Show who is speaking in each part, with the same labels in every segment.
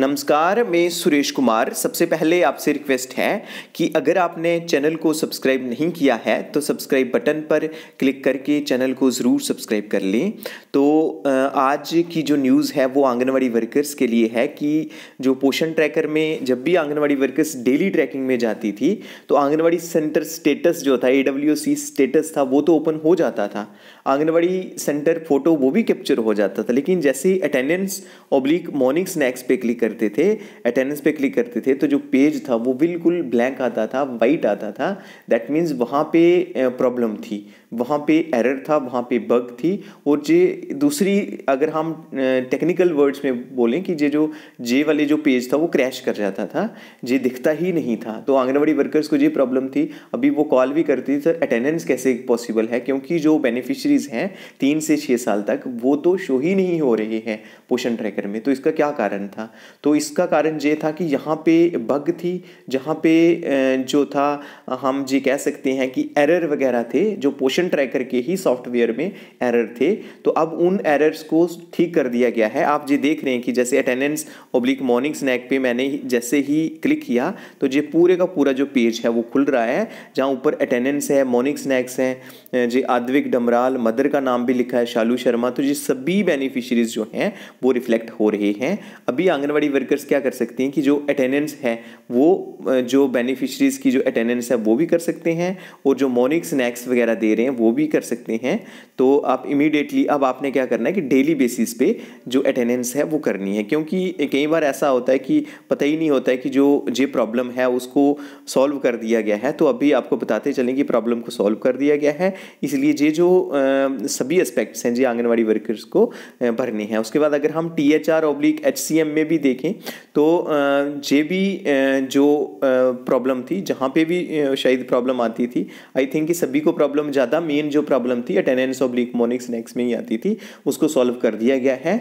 Speaker 1: नमस्कार मैं सुरेश कुमार सबसे पहले आपसे रिक्वेस्ट है कि अगर आपने चैनल को सब्सक्राइब नहीं किया है तो सब्सक्राइब बटन पर क्लिक करके चैनल को ज़रूर सब्सक्राइब कर लें तो आज की जो न्यूज़ है वो आंगनवाड़ी वर्कर्स के लिए है कि जो पोषण ट्रैकर में जब भी आंगनवाड़ी वर्कर्स डेली ट्रैकिंग में जाती थी तो आंगनवाड़ी सेंटर स्टेटस जो था ए स्टेटस था वो तो ओपन हो जाता था आंगनवाड़ी सेंटर फोटो वो भी कैप्चर हो जाता था लेकिन जैसे अटेंडेंस ओब्लिक मॉर्निंग स्नैक्स पे क्लिक करते थे अटेंडेंस पे क्लिक करते थे तो जो पेज था वो बिल्कुल ब्लैंक आता था वाइट आता था दैट मीन्स वहाँ पे प्रॉब्लम थी वहाँ पे एरर था वहाँ पे बग थी और जे दूसरी अगर हम टेक्निकल वर्ड्स में बोलें कि जे जो जे वाले जो पेज था वो क्रैश कर जाता था जे दिखता ही नहीं था तो आंगनबाड़ी वर्कर्स को ये प्रॉब्लम थी अभी वो कॉल भी करती थी सर अटेंडेंस कैसे पॉसिबल है क्योंकि जो बेनिफिशरीज़ हैं तीन से छः साल तक वो तो शो ही नहीं हो रहे हैं पोषण ट्रैकर में तो इसका क्या कारण था तो इसका कारण ये था कि यहाँ पे बग थी जहाँ पे जो था हम ये कह सकते हैं कि एरर वगैरह थे जो पोशन ट्रैकर के ही सॉफ्टवेयर में एरर थे तो अब उन एरर्स को ठीक कर दिया गया है आप ये देख रहे हैं कि जैसे अटेंडेंस ओब्लिक मॉर्निंग स्नैक पे मैंने जैसे ही क्लिक किया तो ये पूरे का पूरा जो पेज है वो खुल रहा है जहाँ ऊपर अटेंडेंस है मॉर्निंग स्नैक्स हैं जी आद्विक डमराल मदर का नाम भी लिखा है शालू शर्मा तो ये सभी बेनिफिशरीज जो हैं वो रिफ्लेक्ट हो रहे हैं अभी आंगनबाड़ी आंगनवाड़ी वर्कर्स क्या कर सकती हैं कि जो अटेंडेंस है वो जो बेनिफिशरीज़ की जो अटेंडेंस है वो भी कर सकते हैं और जो मॉर्निंग स्नैक्स वगैरह दे रहे हैं वो भी कर सकते हैं तो आप इमीडिएटली अब आपने क्या करना है कि डेली बेसिस पे जो अटेंडेंस है वो करनी है क्योंकि कई बार ऐसा होता है कि पता ही नहीं होता है कि जो ये प्रॉब्लम है उसको सॉल्व कर दिया गया है तो अभी आपको बताते चलें कि प्रॉब्लम को सॉल्व कर दिया गया है इसलिए ये जो आ, सभी एस्पेक्ट्स हैं जी आंगनवाड़ी वर्कर्स को भरने हैं उसके बाद अगर हम T H R oblique H C M में भी देखें तो जे भी जो प्रॉब्लम थी जहाँ पे भी शायद प्रॉब्लम आती थी आई थिंक सभी को प्रॉब्लम ज़्यादा मेन जो प्रॉब्लम थी अटेंडेंस लीक मोनिक्स नेक्स में ही आती थी उसको सॉल्व कर दिया गया है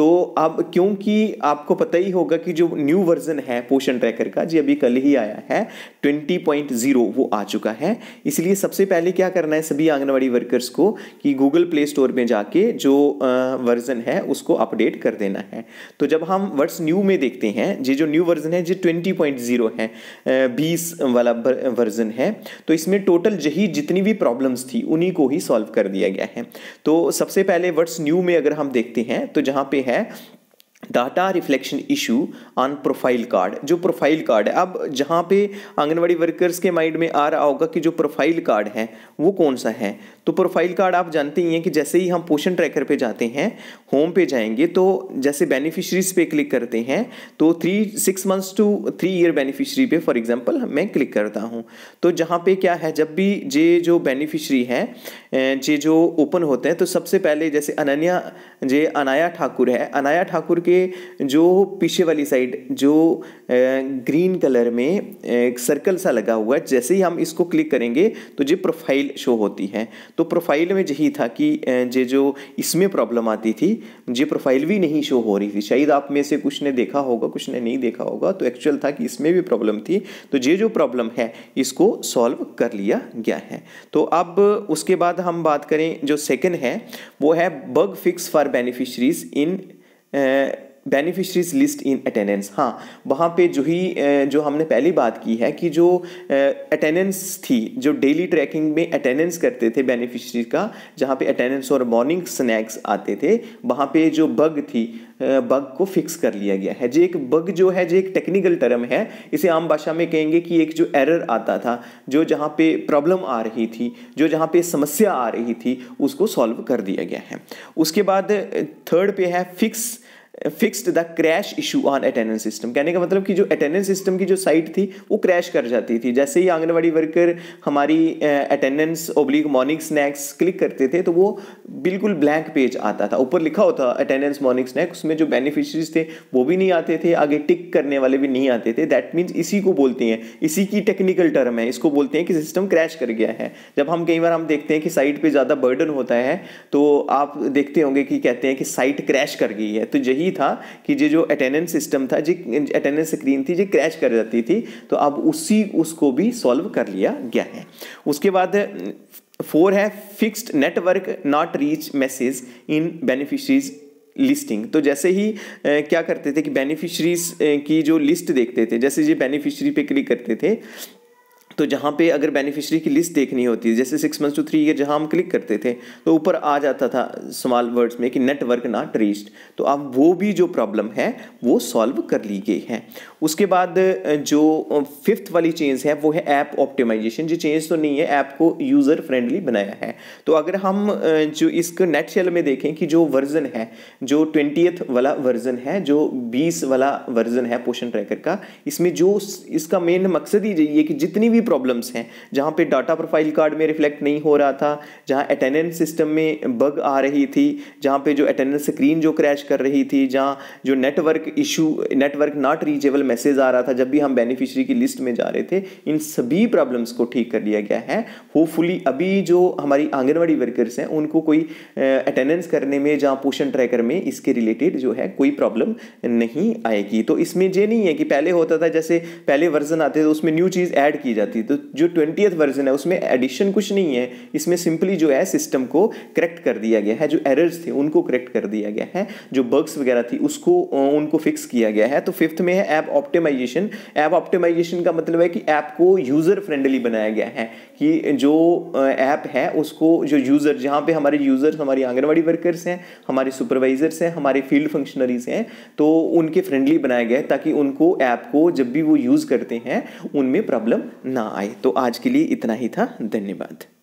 Speaker 1: तो अब क्योंकि आपको पता ही होगा कि जो न्यू वर्जन है पोषण ट्रैकर का जी अभी कल ही आया है ट्वेंटी पॉइंट जीरो वो आ चुका है इसलिए सबसे पहले क्या करना है सभी आंगनबाड़ी वर्कर्स को कि गूगल प्ले स्टोर में जाके जो वर्जन है उसको अपडेट कर देना है तो जब हम वर्ड्स न्यू न्यू में देखते हैं ये जो न्यू वर्जन है ये ट्वेंटी पॉइंट जीरो है बीस वाला वर्जन है तो इसमें टोटल यही जितनी भी प्रॉब्लम्स थी उन्हीं को ही सॉल्व कर दिया गया है तो सबसे पहले वर्ड्स न्यू में अगर हम देखते हैं तो जहाँ पे है data reflection issue on profile card जो प्रोफाइल कार्ड है अब जहाँ पे आंगनवाड़ी वर्कर्स के माइंड में आ रहा होगा कि जो प्रोफाइल कार्ड है वो कौन सा है तो प्रोफाइल कार्ड आप जानते ही हैं कि जैसे ही हम पोषण ट्रैकर पे जाते हैं होम पे जाएंगे तो जैसे बेनिफिशरीज पे क्लिक करते हैं तो three six months two three year beneficiary पे फॉर एग्जांपल मैं क्लिक करता हूँ तो जहाँ पे क्या है जब भी जे जो बेनिफिशरी है जे जो ओपन होते हैं तो सबसे पहले जैसे अनन्या जे अनाया ठाकुर है अनाया ठाकुर के ये जो पीछे वाली साइड जो ग्रीन कलर में एक सर्कल सा लगा हुआ है जैसे ही हम इसको क्लिक करेंगे तो ये प्रोफाइल शो होती है तो प्रोफाइल में यही था कि ये जो इसमें प्रॉब्लम आती थी ये प्रोफाइल भी नहीं शो हो रही थी शायद आप में से कुछ ने देखा होगा कुछ ने नहीं देखा होगा तो एक्चुअल था कि इसमें भी प्रॉब्लम थी तो ये जो प्रॉब्लम है इसको सॉल्व कर लिया गया है तो अब उसके बाद हम बात करें जो सेकेंड है वो है bug fix for beneficiaries in beneficiaries list in attendance हाँ वहाँ पे जो ही जो हमने पहली बात की है कि जो अटेंडेंस थी जो डेली ट्रैकिंग में अटेंडेंस करते थे बेनिफिशरी का जहाँ पे अटेंडेंस और मॉर्निंग स्नैक्स आते थे वहाँ पे जो बग थी बग को फिक्स कर लिया गया है जो एक बग जो है जो एक टेक्निकल टर्म है इसे आम भाषा में कहेंगे कि एक जो एरर आता था जो जहाँ पे प्रॉब्लम आ रही थी जो जहाँ पे समस्या आ रही थी उसको सॉल्व कर दिया गया है उसके बाद थर्ड पे है fix fixed the crash issue on attendance system कहने का मतलब कि जो अटेंडेंस सिस्टम की जो साइट थी वो क्रैश कर जाती थी जैसे ही आंगनबाड़ी वर्कर हमारी attendance oblique morning snacks click करते थे तो वो बिल्कुल ब्लैंक पेज आता था ऊपर लिखा होता अटेंडेंस मॉर्निंग स्नैक्स उसमें जो बेनिफिशरीज थे वो भी नहीं आते थे आगे टिक करने वाले भी नहीं आते थे दैट मीन्स इसी को बोलते हैं इसी की टेक्निकल टर्म है इसको बोलते हैं कि सिस्टम क्रैश कर गया है जब हम कई बार हम देखते हैं कि साइट पर ज़्यादा बर्डन होता है तो आप देखते होंगे कि कहते हैं कि साइट क्रैश कर गई है तो यही यही था कि ये जो अटेंडेंस सिस्टम था जी अटेंडेंस स्क्रीन थी जी क्रैश कर जाती थी तो अब उसी उसको भी सॉल्व कर लिया गया है उसके बाद फोर है fixed network not reach message in beneficiaries listing तो जैसे ही ए, क्या करते थे कि बेनिफिशरीज की जो लिस्ट देखते थे जैसे ये बेनिफिशरी पे क्लिक करते थे तो जहाँ पे अगर बेनिफिशियरी की लिस्ट देखनी होती है जैसे six months two three year जहाँ हम क्लिक करते थे तो ऊपर आ जाता था स्मॉल वर्ड्स में कि नेटवर्क नॉट रीच्ड तो अब वो भी जो प्रॉब्लम है वो सॉल्व कर ली गई है उसके बाद जो फिफ्थ वाली चेंज है वो है ऐप ऑप्टिमाइजेशन जो चेंज तो नहीं है ऐप को यूज़र फ्रेंडली बनाया है तो अगर हम जो इस नेट शेल में देखें कि जो वर्जन है जो ट्वेंटी वाला वर्जन है जो बीस वाला वर्जन है पोषण ट्रैकर का इसमें जो इसका मेन मकसद ही यही है कि जितनी भी प्रॉब्लम्स हैं जहाँ पे डाटा प्रोफाइल कार्ड में रिफ्लेक्ट नहीं हो रहा था जहाँ अटेंडेंस सिस्टम में बग आ रही थी जहाँ पे जो अटेंडेंस स्क्रीन जो क्रैश कर रही थी जहाँ जो network issue network not reachable message आ रहा था जब भी हम बेनिफिशरी की लिस्ट में जा रहे थे इन सभी प्रॉब्लम्स को ठीक कर लिया गया है होपफुली अभी जो हमारी आंगनबाड़ी वर्कर्स हैं उनको कोई अटेंडेंस करने में जहाँ पोषण ट्रैकर में इसके रिलेटेड जो है कोई प्रॉब्लम नहीं आएगी तो इसमें ये नहीं है कि पहले होता था जैसे पहले वर्जन आते थे तो उसमें न्यू चीज़ ऐड की जाती थी तो जो ट्वेंटी वर्जन है उसमें एडिशन कुछ नहीं है इसमें सिंपली जो है सिस्टम को करेक्ट कर दिया गया है जो एरर्स थे उनको करेक्ट कर दिया गया है जो बग्स वगैरह थी उसको उनको फिक्स किया गया है तो फिफ्थ में है ऐप ऑप्टिमाइजेशन ऐप ऑप्टिमाइजेशन का मतलब है कि ऐप को यूज़र फ्रेंडली बनाया गया है कि जो ऐप है उसको जो यूज़र जहाँ पे हमारे यूज़र्स हमारी आंगनवाड़ी वर्कर्स हैं हमारे सुपरवाइजर्स हैं हमारे फील्ड फंक्शनरीज हैं तो उनके फ्रेंडली बनाया गया है ताकि उनको ऐप को जब भी वो यूज़ करते हैं उनमें प्रॉब्लम ना ना आए तो आज के लिए इतना ही था धन्यवाद